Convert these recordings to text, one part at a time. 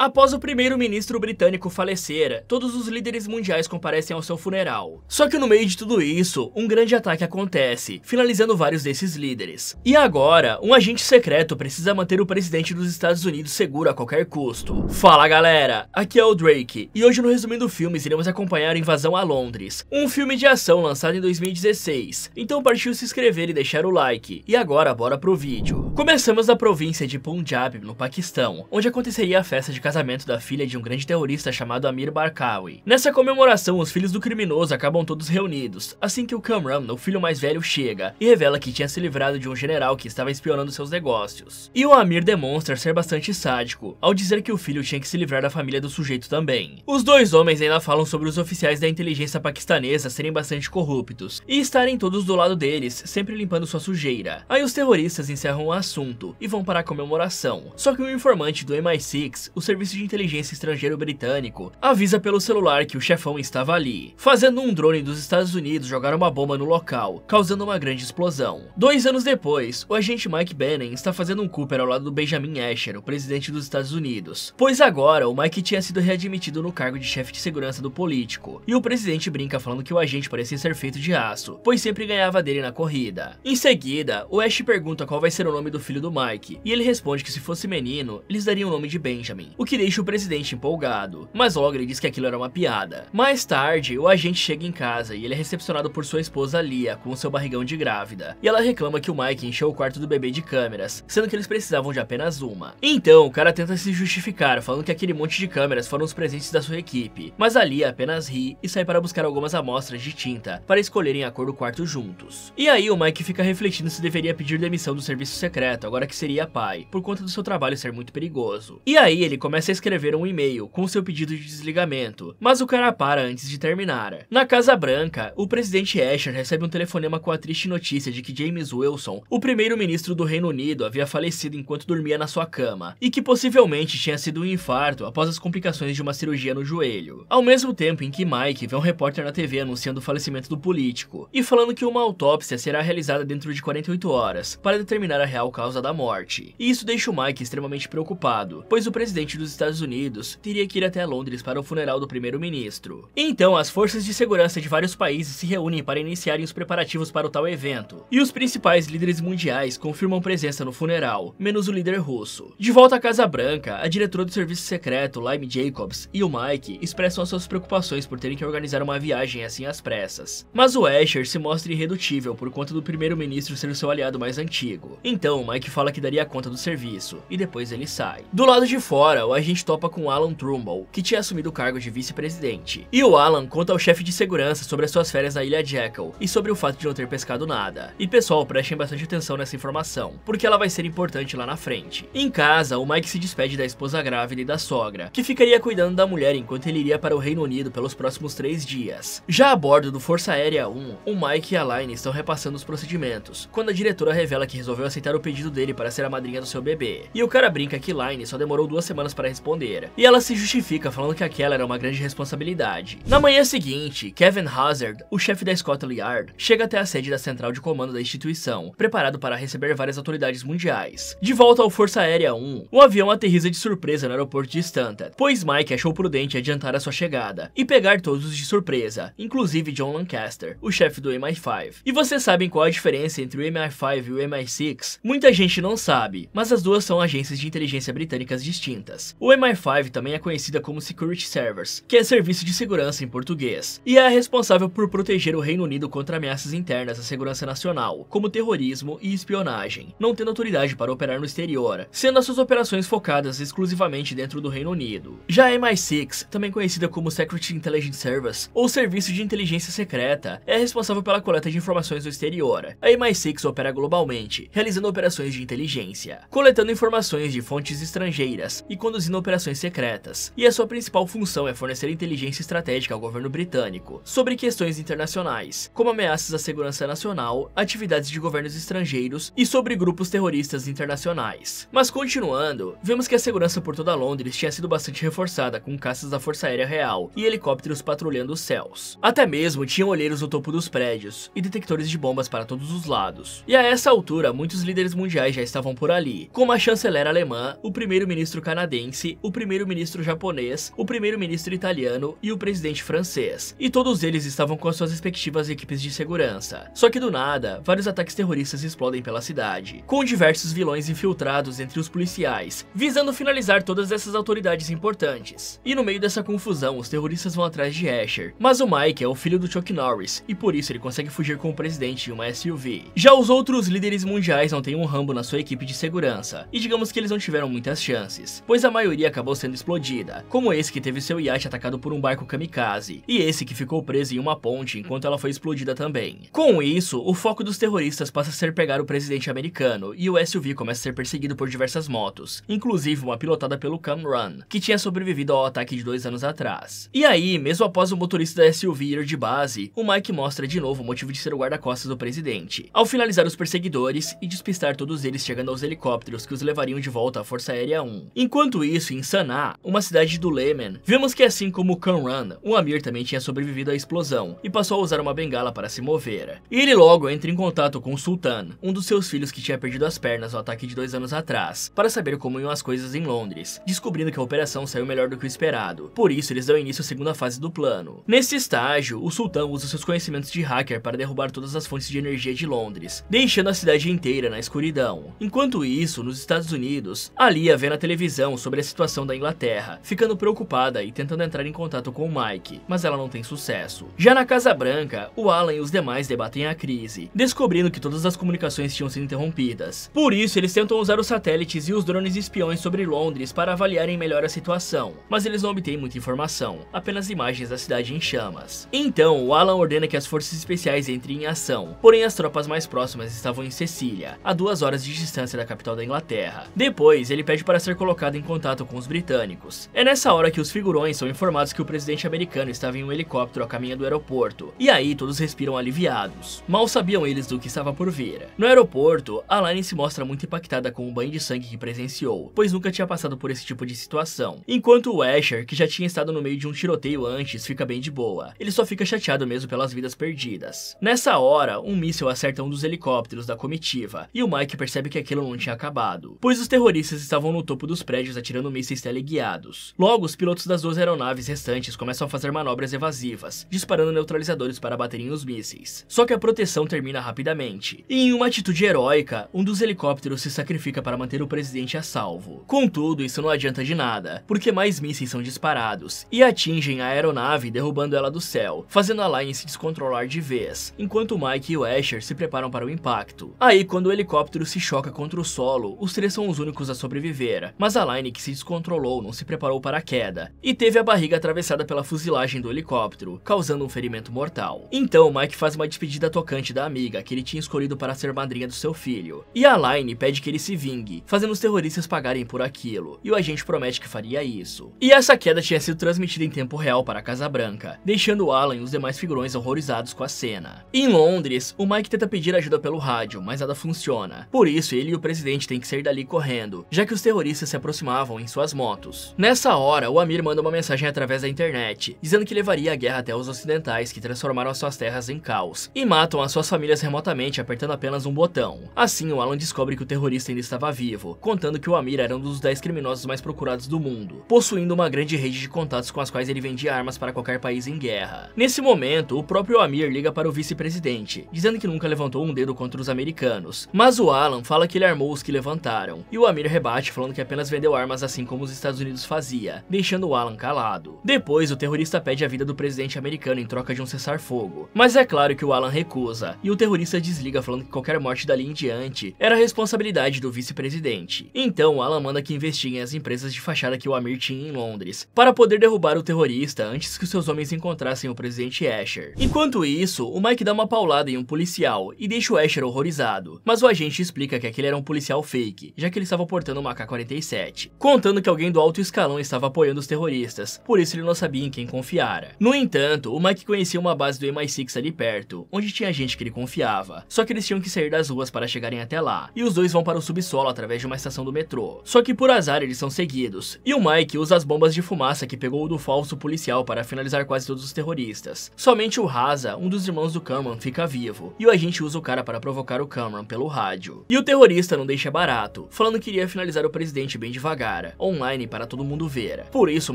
Após o primeiro-ministro britânico falecer, todos os líderes mundiais comparecem ao seu funeral. Só que no meio de tudo isso, um grande ataque acontece, finalizando vários desses líderes. E agora, um agente secreto precisa manter o presidente dos Estados Unidos seguro a qualquer custo. Fala galera, aqui é o Drake, e hoje no Resumindo Filmes iremos acompanhar a Invasão a Londres, um filme de ação lançado em 2016. Então partiu se inscrever e deixar o like, e agora bora pro vídeo. Começamos na província de Punjab, no Paquistão, onde aconteceria a festa de casamento da filha de um grande terrorista chamado Amir Barkawi. Nessa comemoração, os filhos do criminoso acabam todos reunidos, assim que o Kamran, o filho mais velho, chega e revela que tinha se livrado de um general que estava espionando seus negócios. E o Amir demonstra ser bastante sádico, ao dizer que o filho tinha que se livrar da família do sujeito também. Os dois homens ainda falam sobre os oficiais da inteligência paquistanesa serem bastante corruptos e estarem todos do lado deles, sempre limpando sua sujeira. Aí os terroristas encerram o assunto e vão para a comemoração. Só que o um informante do MI6, o serviço Serviço de Inteligência Estrangeiro Britânico avisa pelo celular que o chefão estava ali, fazendo um drone dos Estados Unidos jogar uma bomba no local, causando uma grande explosão. Dois anos depois, o agente Mike Bannon está fazendo um Cooper ao lado do Benjamin Asher, o presidente dos Estados Unidos, pois agora o Mike tinha sido readmitido no cargo de chefe de segurança do político, e o presidente brinca falando que o agente parecia ser feito de aço, pois sempre ganhava dele na corrida. Em seguida, o Ash pergunta qual vai ser o nome do filho do Mike, e ele responde que se fosse menino, eles dariam o nome de Benjamin, o que deixa o presidente empolgado, mas logo ele diz que aquilo era uma piada. Mais tarde, o agente chega em casa e ele é recepcionado por sua esposa Lia, com seu barrigão de grávida, e ela reclama que o Mike encheu o quarto do bebê de câmeras, sendo que eles precisavam de apenas uma. Então, o cara tenta se justificar, falando que aquele monte de câmeras foram os presentes da sua equipe, mas a Lia apenas ri e sai para buscar algumas amostras de tinta para escolherem a cor do quarto juntos. E aí o Mike fica refletindo se deveria pedir demissão do serviço secreto, agora que seria pai, por conta do seu trabalho ser muito perigoso. E aí ele começa começa a escrever um e-mail com seu pedido de desligamento, mas o cara para antes de terminar. Na Casa Branca, o presidente Asher recebe um telefonema com a triste notícia de que James Wilson, o primeiro-ministro do Reino Unido, havia falecido enquanto dormia na sua cama e que possivelmente tinha sido um infarto após as complicações de uma cirurgia no joelho. Ao mesmo tempo em que Mike vê um repórter na TV anunciando o falecimento do político e falando que uma autópsia será realizada dentro de 48 horas para determinar a real causa da morte. E isso deixa o Mike extremamente preocupado, pois o presidente dos dos Estados Unidos teria que ir até Londres para o funeral do primeiro-ministro. Então, as forças de segurança de vários países se reúnem para iniciarem os preparativos para o tal evento, e os principais líderes mundiais confirmam presença no funeral, menos o líder russo. De volta à Casa Branca, a diretora do serviço secreto, Lime Jacobs, e o Mike expressam suas preocupações por terem que organizar uma viagem assim às pressas. Mas o Asher se mostra irredutível por conta do primeiro-ministro ser o seu aliado mais antigo. Então, Mike fala que daria conta do serviço, e depois ele sai. Do lado de fora, a gente topa com Alan Trumbull, que tinha assumido o cargo de vice-presidente. E o Alan conta ao chefe de segurança sobre as suas férias na Ilha Jekyll e sobre o fato de não ter pescado nada. E pessoal, prestem bastante atenção nessa informação, porque ela vai ser importante lá na frente. Em casa, o Mike se despede da esposa grávida e da sogra, que ficaria cuidando da mulher enquanto ele iria para o Reino Unido pelos próximos três dias. Já a bordo do Força Aérea 1, o Mike e a Line estão repassando os procedimentos, quando a diretora revela que resolveu aceitar o pedido dele para ser a madrinha do seu bebê. E o cara brinca que Line só demorou duas semanas para responder. E ela se justifica falando que aquela era uma grande responsabilidade. Na manhã seguinte, Kevin Hazard, o chefe da Scotland Yard, chega até a sede da central de comando da instituição, preparado para receber várias autoridades mundiais. De volta ao Força Aérea 1, o avião aterriza de surpresa no aeroporto de Stanton, pois Mike achou prudente adiantar a sua chegada e pegar todos de surpresa, inclusive John Lancaster, o chefe do MI5. E vocês sabem qual a diferença entre o MI5 e o MI6? Muita gente não sabe, mas as duas são agências de inteligência britânicas distintas. O MI5 também é conhecida como Security Servers, que é serviço de segurança em português, e é responsável por proteger o Reino Unido contra ameaças internas à segurança nacional, como terrorismo e espionagem, não tendo autoridade para operar no exterior, sendo as suas operações focadas exclusivamente dentro do Reino Unido. Já a MI6, também conhecida como Secret Intelligence Service ou Serviço de Inteligência Secreta, é responsável pela coleta de informações no exterior. A MI6 opera globalmente, realizando operações de inteligência, coletando informações de fontes estrangeiras e quando conduzindo operações secretas, e a sua principal função é fornecer inteligência estratégica ao governo britânico sobre questões internacionais, como ameaças à segurança nacional, atividades de governos estrangeiros e sobre grupos terroristas internacionais. Mas continuando, vemos que a segurança por toda Londres tinha sido bastante reforçada com caças da Força Aérea Real e helicópteros patrulhando os céus. Até mesmo tinham olheiros no topo dos prédios e detectores de bombas para todos os lados. E a essa altura, muitos líderes mundiais já estavam por ali, como a chanceler alemã, o primeiro-ministro canadense canadense, o primeiro-ministro japonês, o primeiro-ministro italiano e o presidente francês. E todos eles estavam com as suas respectivas equipes de segurança. Só que do nada, vários ataques terroristas explodem pela cidade, com diversos vilões infiltrados entre os policiais, visando finalizar todas essas autoridades importantes. E no meio dessa confusão, os terroristas vão atrás de Asher, mas o Mike é o filho do Chuck Norris e por isso ele consegue fugir com o presidente em uma SUV. Já os outros líderes mundiais não têm um Rambo na sua equipe de segurança, e digamos que eles não tiveram muitas chances, pois a maioria acabou sendo explodida, como esse que teve seu iate atacado por um barco kamikaze, e esse que ficou preso em uma ponte enquanto ela foi explodida também. Com isso, o foco dos terroristas passa a ser pegar o presidente americano, e o SUV começa a ser perseguido por diversas motos, inclusive uma pilotada pelo Run que tinha sobrevivido ao ataque de dois anos atrás. E aí, mesmo após o motorista da SUV ir de base, o Mike mostra de novo o motivo de ser o guarda-costas do presidente, ao finalizar os perseguidores e despistar todos eles chegando aos helicópteros que os levariam de volta à Força Aérea 1. Enquanto isso em Sanaa, uma cidade do Lêmen. Vemos que assim como Kamran, o Amir também tinha sobrevivido à explosão e passou a usar uma bengala para se mover. E ele logo entra em contato com o Sultan, um dos seus filhos que tinha perdido as pernas no ataque de dois anos atrás, para saber como iam as coisas em Londres, descobrindo que a operação saiu melhor do que o esperado. Por isso, eles dão início à segunda fase do plano. Nesse estágio, o Sultan usa seus conhecimentos de hacker para derrubar todas as fontes de energia de Londres, deixando a cidade inteira na escuridão. Enquanto isso, nos Estados Unidos, a Lia vê na televisão sobre sobre a situação da Inglaterra, ficando preocupada e tentando entrar em contato com Mike, mas ela não tem sucesso. Já na Casa Branca, o Alan e os demais debatem a crise, descobrindo que todas as comunicações tinham sido interrompidas. Por isso, eles tentam usar os satélites e os drones espiões sobre Londres para avaliarem melhor a situação, mas eles não obtêm muita informação, apenas imagens da cidade em chamas. Então, o Alan ordena que as forças especiais entrem em ação, porém as tropas mais próximas estavam em Cecília, a duas horas de distância da capital da Inglaterra. Depois, ele pede para ser colocado em contato contato com os britânicos. É nessa hora que os figurões são informados que o presidente americano estava em um helicóptero a caminho do aeroporto, e aí todos respiram aliviados. Mal sabiam eles do que estava por vir. No aeroporto, Alain se mostra muito impactada com o banho de sangue que presenciou, pois nunca tinha passado por esse tipo de situação. Enquanto o Asher, que já tinha estado no meio de um tiroteio antes, fica bem de boa. Ele só fica chateado mesmo pelas vidas perdidas. Nessa hora, um míssil acerta um dos helicópteros da comitiva, e o Mike percebe que aquilo não tinha acabado, pois os terroristas estavam no topo dos prédios atirando mísseis teleguiados. Logo, os pilotos das duas aeronaves restantes começam a fazer manobras evasivas, disparando neutralizadores para baterem os mísseis. Só que a proteção termina rapidamente, e em uma atitude heróica, um dos helicópteros se sacrifica para manter o presidente a salvo. Contudo, isso não adianta de nada, porque mais mísseis são disparados, e atingem a aeronave derrubando ela do céu, fazendo a Line se descontrolar de vez, enquanto Mike e o Asher se preparam para o impacto. Aí, quando o helicóptero se choca contra o solo, os três são os únicos a sobreviver, mas a Line que se descontrolou, não se preparou para a queda e teve a barriga atravessada pela fusilagem do helicóptero, causando um ferimento mortal. Então, Mike faz uma despedida tocante da amiga que ele tinha escolhido para ser madrinha do seu filho, e a Line pede que ele se vingue, fazendo os terroristas pagarem por aquilo, e o agente promete que faria isso. E essa queda tinha sido transmitida em tempo real para a Casa Branca, deixando Alan e os demais figurões horrorizados com a cena. Em Londres, o Mike tenta pedir ajuda pelo rádio, mas nada funciona. Por isso, ele e o presidente têm que sair dali correndo, já que os terroristas se aproximavam estavam em suas motos. Nessa hora, o Amir manda uma mensagem através da internet, dizendo que levaria a guerra até os ocidentais, que transformaram as suas terras em caos, e matam as suas famílias remotamente apertando apenas um botão. Assim, o Alan descobre que o terrorista ainda estava vivo, contando que o Amir era um dos 10 criminosos mais procurados do mundo, possuindo uma grande rede de contatos com as quais ele vendia armas para qualquer país em guerra. Nesse momento, o próprio Amir liga para o vice-presidente, dizendo que nunca levantou um dedo contra os americanos, mas o Alan fala que ele armou os que levantaram, e o Amir rebate falando que apenas vendeu armas assim como os Estados Unidos fazia, deixando Alan calado. Depois, o terrorista pede a vida do presidente americano em troca de um cessar-fogo, mas é claro que o Alan recusa, e o terrorista desliga falando que qualquer morte dali em diante era responsabilidade do vice-presidente. Então, Alan manda que investiguem as empresas de fachada que o Amir tinha em Londres, para poder derrubar o terrorista antes que seus homens encontrassem o presidente Asher. Enquanto isso, o Mike dá uma paulada em um policial e deixa o Asher horrorizado, mas o agente explica que aquele era um policial fake, já que ele estava portando uma K-47 contando que alguém do alto escalão estava apoiando os terroristas, por isso ele não sabia em quem confiara. No entanto, o Mike conhecia uma base do MI6 ali perto, onde tinha gente que ele confiava, só que eles tinham que sair das ruas para chegarem até lá, e os dois vão para o subsolo através de uma estação do metrô. Só que por azar eles são seguidos, e o Mike usa as bombas de fumaça que pegou do falso policial para finalizar quase todos os terroristas. Somente o Raza, um dos irmãos do Cameron, fica vivo, e o agente usa o cara para provocar o Cameron pelo rádio. E o terrorista não deixa barato, falando que iria finalizar o presidente bem devagar, online para todo mundo ver. Por isso,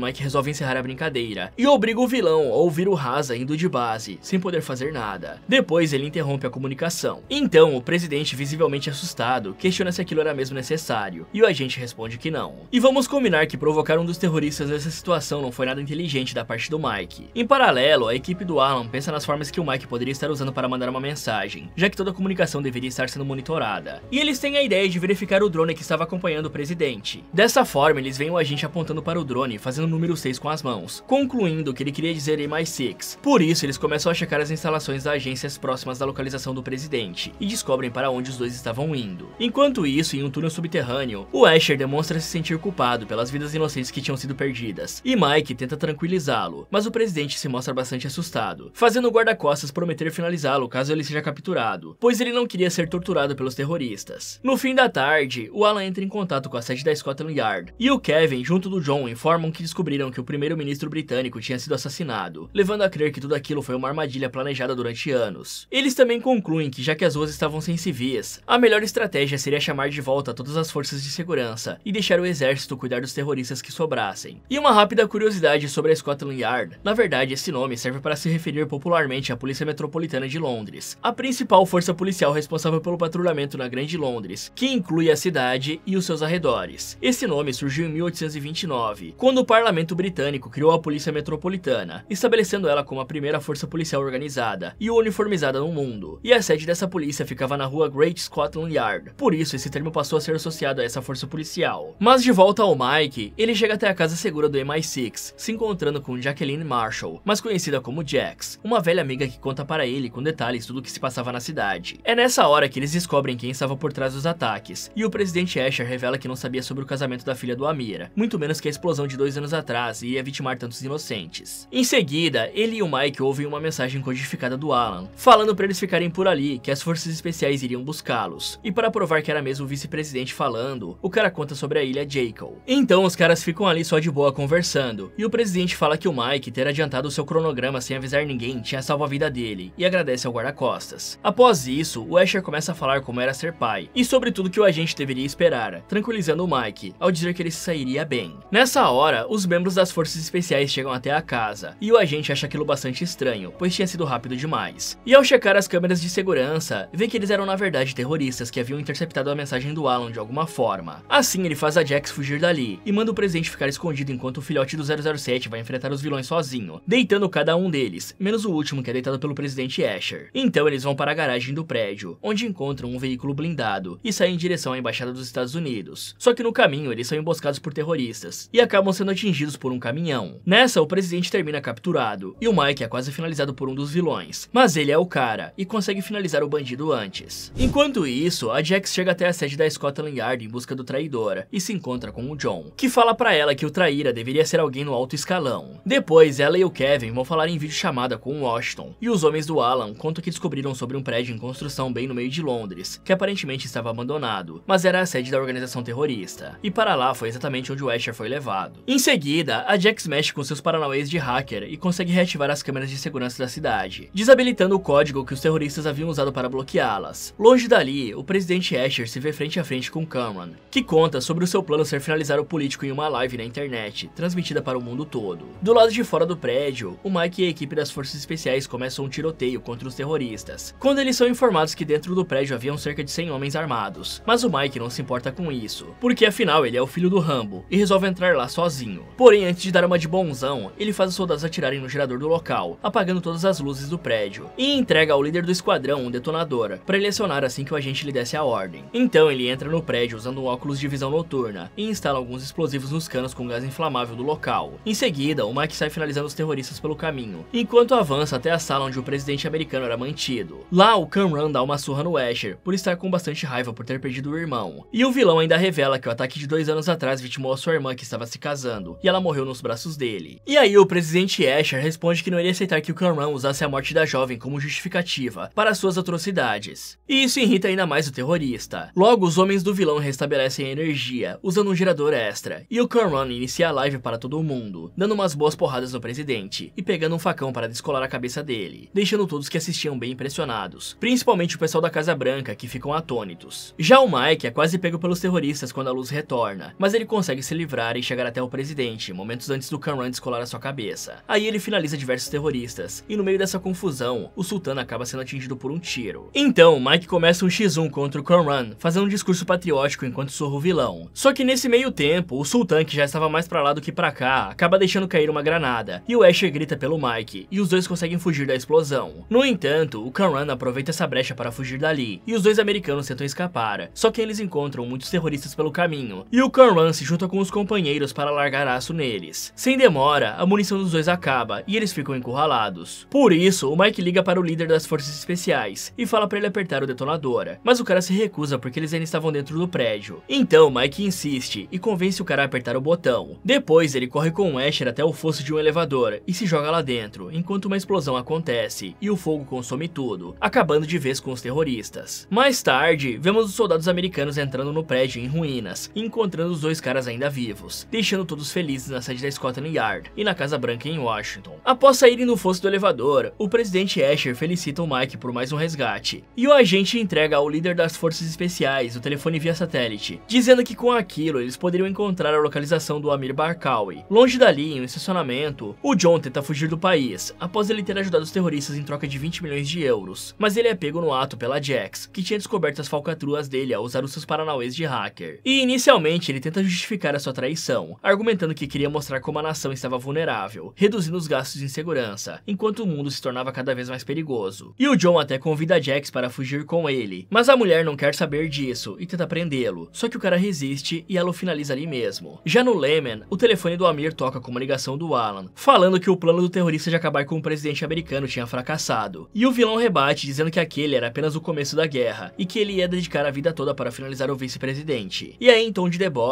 Mike resolve encerrar a brincadeira e obriga o vilão a ouvir o Rasa indo de base, sem poder fazer nada. Depois, ele interrompe a comunicação. Então, o presidente, visivelmente assustado, questiona se aquilo era mesmo necessário, e o agente responde que não. E vamos combinar que provocar um dos terroristas nessa situação não foi nada inteligente da parte do Mike. Em paralelo, a equipe do Alan pensa nas formas que o Mike poderia estar usando para mandar uma mensagem, já que toda a comunicação deveria estar sendo monitorada. E eles têm a ideia de verificar o drone que estava acompanhando o presidente. Dessa forma, eles veem o agente apontando para o drone, fazendo o número 6 com as mãos, concluindo que ele queria dizer mais 6 Por isso, eles começam a checar as instalações da agências próximas da localização do presidente, e descobrem para onde os dois estavam indo. Enquanto isso, em um túnel subterrâneo, o Asher demonstra se sentir culpado pelas vidas inocentes que tinham sido perdidas, e Mike tenta tranquilizá-lo, mas o presidente se mostra bastante assustado, fazendo o guarda-costas prometer finalizá-lo caso ele seja capturado, pois ele não queria ser torturado pelos terroristas. No fim da tarde, o Alan entra em contato com a sede da Scotland Yard e o Kevin, junto do John, informam que descobriram que o primeiro-ministro britânico tinha sido assassinado, levando a crer que tudo aquilo foi uma armadilha planejada durante anos. Eles também concluem que já que as ruas estavam sem civis, a melhor estratégia seria chamar de volta todas as forças de segurança e deixar o exército cuidar dos terroristas que sobrassem. E uma rápida curiosidade sobre a Scotland Yard. Na verdade, esse nome serve para se referir popularmente à Polícia Metropolitana de Londres, a principal força policial responsável pelo patrulhamento na Grande Londres, que inclui a cidade e os seus arredores. Esse nome nome surgiu em 1829, quando o parlamento britânico criou a Polícia Metropolitana, estabelecendo ela como a primeira força policial organizada e uniformizada no mundo, e a sede dessa polícia ficava na rua Great Scotland Yard, por isso esse termo passou a ser associado a essa força policial. Mas de volta ao Mike, ele chega até a casa segura do MI6, se encontrando com Jacqueline Marshall, mais conhecida como Jax, uma velha amiga que conta para ele com detalhes tudo o que se passava na cidade. É nessa hora que eles descobrem quem estava por trás dos ataques, e o presidente Asher revela que não sabia sobre o casamento da da filha do Amira, muito menos que a explosão de dois anos atrás iria vitimar tantos inocentes. Em seguida, ele e o Mike ouvem uma mensagem codificada do Alan, falando para eles ficarem por ali, que as forças especiais iriam buscá-los. E para provar que era mesmo o vice-presidente falando, o cara conta sobre a ilha Jacob. Então os caras ficam ali só de boa conversando, e o presidente fala que o Mike ter adiantado seu cronograma sem avisar ninguém tinha salvo a vida dele, e agradece ao guarda-costas. Após isso, o Asher começa a falar como era ser pai, e sobre tudo que o agente deveria esperar, tranquilizando o Mike, ao dizer dizer que ele sairia bem. Nessa hora, os membros das forças especiais chegam até a casa, e o agente acha aquilo bastante estranho, pois tinha sido rápido demais. E ao checar as câmeras de segurança, vê que eles eram na verdade terroristas que haviam interceptado a mensagem do Alan de alguma forma. Assim, ele faz a Jax fugir dali, e manda o presidente ficar escondido enquanto o filhote do 007 vai enfrentar os vilões sozinho, deitando cada um deles, menos o último que é deitado pelo presidente Asher. Então eles vão para a garagem do prédio, onde encontram um veículo blindado, e saem em direção à embaixada dos Estados Unidos. Só que no caminho eles são são emboscados por terroristas e acabam sendo atingidos por um caminhão. Nessa, o presidente termina capturado e o Mike é quase finalizado por um dos vilões, mas ele é o cara e consegue finalizar o bandido antes. Enquanto isso, a Jax chega até a sede da Scotland Yard em busca do traidora e se encontra com o John, que fala para ela que o traíra deveria ser alguém no alto escalão. Depois, ela e o Kevin vão falar em vídeo chamada com o Washington e os homens do Alan contam que descobriram sobre um prédio em construção bem no meio de Londres, que aparentemente estava abandonado, mas era a sede da organização terrorista. E para lá, lá foi exatamente onde o Asher foi levado. Em seguida, a Jax mexe com seus paranauês de hacker e consegue reativar as câmeras de segurança da cidade, desabilitando o código que os terroristas haviam usado para bloqueá-las. Longe dali, o presidente Asher se vê frente a frente com Cameron, que conta sobre o seu plano ser finalizar o político em uma live na internet, transmitida para o mundo todo. Do lado de fora do prédio, o Mike e a equipe das forças especiais começam um tiroteio contra os terroristas, quando eles são informados que dentro do prédio haviam cerca de 100 homens armados, mas o Mike não se importa com isso, porque afinal ele é o filho do Rambo, e resolve entrar lá sozinho. Porém, antes de dar uma de bonzão, ele faz os soldados atirarem no gerador do local, apagando todas as luzes do prédio, e entrega ao líder do esquadrão um detonador, para ele acionar assim que o agente lhe desse a ordem. Então ele entra no prédio usando um óculos de visão noturna, e instala alguns explosivos nos canos com gás inflamável do local. Em seguida, o Mike sai finalizando os terroristas pelo caminho, enquanto avança até a sala onde o presidente americano era mantido. Lá, o Cameron dá uma surra no Asher, por estar com bastante raiva por ter perdido o irmão. E o vilão ainda revela que o ataque de dois anos anos atrás vitimou a sua irmã que estava se casando, e ela morreu nos braços dele. E aí o presidente Asher responde que não iria aceitar que o Cameron usasse a morte da jovem como justificativa para suas atrocidades. E isso irrita ainda mais o terrorista. Logo, os homens do vilão restabelecem a energia, usando um gerador extra, e o Cameron inicia a live para todo mundo, dando umas boas porradas no presidente, e pegando um facão para descolar a cabeça dele, deixando todos que assistiam bem impressionados, principalmente o pessoal da Casa Branca, que ficam atônitos. Já o Mike é quase pego pelos terroristas quando a luz retorna, mas ele consegue se livrar e chegar até o presidente, momentos antes do Kamran descolar a sua cabeça. Aí ele finaliza diversos terroristas, e no meio dessa confusão, o sultano acaba sendo atingido por um tiro. Então, Mike começa um x1 contra o Kamran, fazendo um discurso patriótico enquanto surra o vilão. Só que nesse meio tempo, o sultano, que já estava mais para lá do que para cá, acaba deixando cair uma granada, e o Asher grita pelo Mike, e os dois conseguem fugir da explosão. No entanto, o Kamran aproveita essa brecha para fugir dali, e os dois americanos tentam escapar, só que eles encontram muitos terroristas pelo caminho, e o Conran se junta com os companheiros para largar aço neles. Sem demora, a munição dos dois acaba e eles ficam encurralados. Por isso, o Mike liga para o líder das forças especiais e fala para ele apertar o detonador, mas o cara se recusa porque eles ainda estavam dentro do prédio. Então, Mike insiste e convence o cara a apertar o botão. Depois, ele corre com o Asher até o fosso de um elevador e se joga lá dentro, enquanto uma explosão acontece e o fogo consome tudo, acabando de vez com os terroristas. Mais tarde, vemos os soldados americanos entrando no prédio em ruínas, encontrando dos os dois caras ainda vivos, deixando todos felizes na sede da Scotland Yard e na Casa Branca em Washington. Após saírem no fosso do elevador, o presidente Asher felicita o Mike por mais um resgate, e o agente entrega ao líder das forças especiais o telefone via satélite, dizendo que com aquilo eles poderiam encontrar a localização do Amir Barkawi. Longe dali, em um estacionamento, o John tenta fugir do país, após ele ter ajudado os terroristas em troca de 20 milhões de euros, mas ele é pego no ato pela Jax, que tinha descoberto as falcatruas dele ao usar os seus paranauês de hacker. E inicialmente ele tenta justificar a sua traição, argumentando que queria mostrar como a nação estava vulnerável, reduzindo os gastos de insegurança, enquanto o mundo se tornava cada vez mais perigoso. E o John até convida Jax para fugir com ele, mas a mulher não quer saber disso e tenta prendê-lo, só que o cara resiste e ela o finaliza ali mesmo. Já no Lemen, o telefone do Amir toca uma comunicação do Alan, falando que o plano do terrorista de acabar com o presidente americano tinha fracassado, e o vilão rebate dizendo que aquele era apenas o começo da guerra, e que ele ia dedicar a vida toda para finalizar o vice-presidente. E aí então de deboche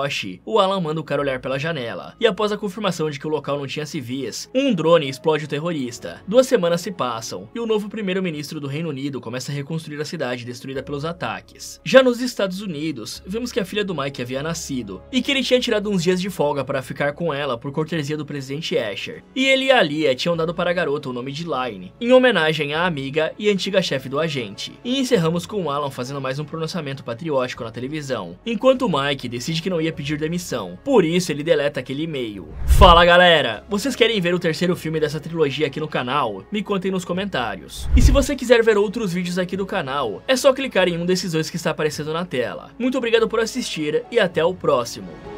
o Alan manda o cara olhar pela janela. E após a confirmação de que o local não tinha civis, um drone explode o terrorista. Duas semanas se passam e o novo primeiro-ministro do Reino Unido começa a reconstruir a cidade destruída pelos ataques. Já nos Estados Unidos, vemos que a filha do Mike havia nascido e que ele tinha tirado uns dias de folga para ficar com ela por cortesia do presidente Asher. E ele e a Lia tinham dado para a garota o nome de Line, em homenagem à amiga e antiga chefe do agente. E encerramos com o Alan fazendo mais um pronunciamento patriótico na televisão, enquanto o Mike decide que não ia pedir demissão. Por isso ele deleta aquele e-mail. Fala galera, vocês querem ver o terceiro filme dessa trilogia aqui no canal? Me contem nos comentários. E se você quiser ver outros vídeos aqui do canal, é só clicar em um desses dois que está aparecendo na tela. Muito obrigado por assistir e até o próximo.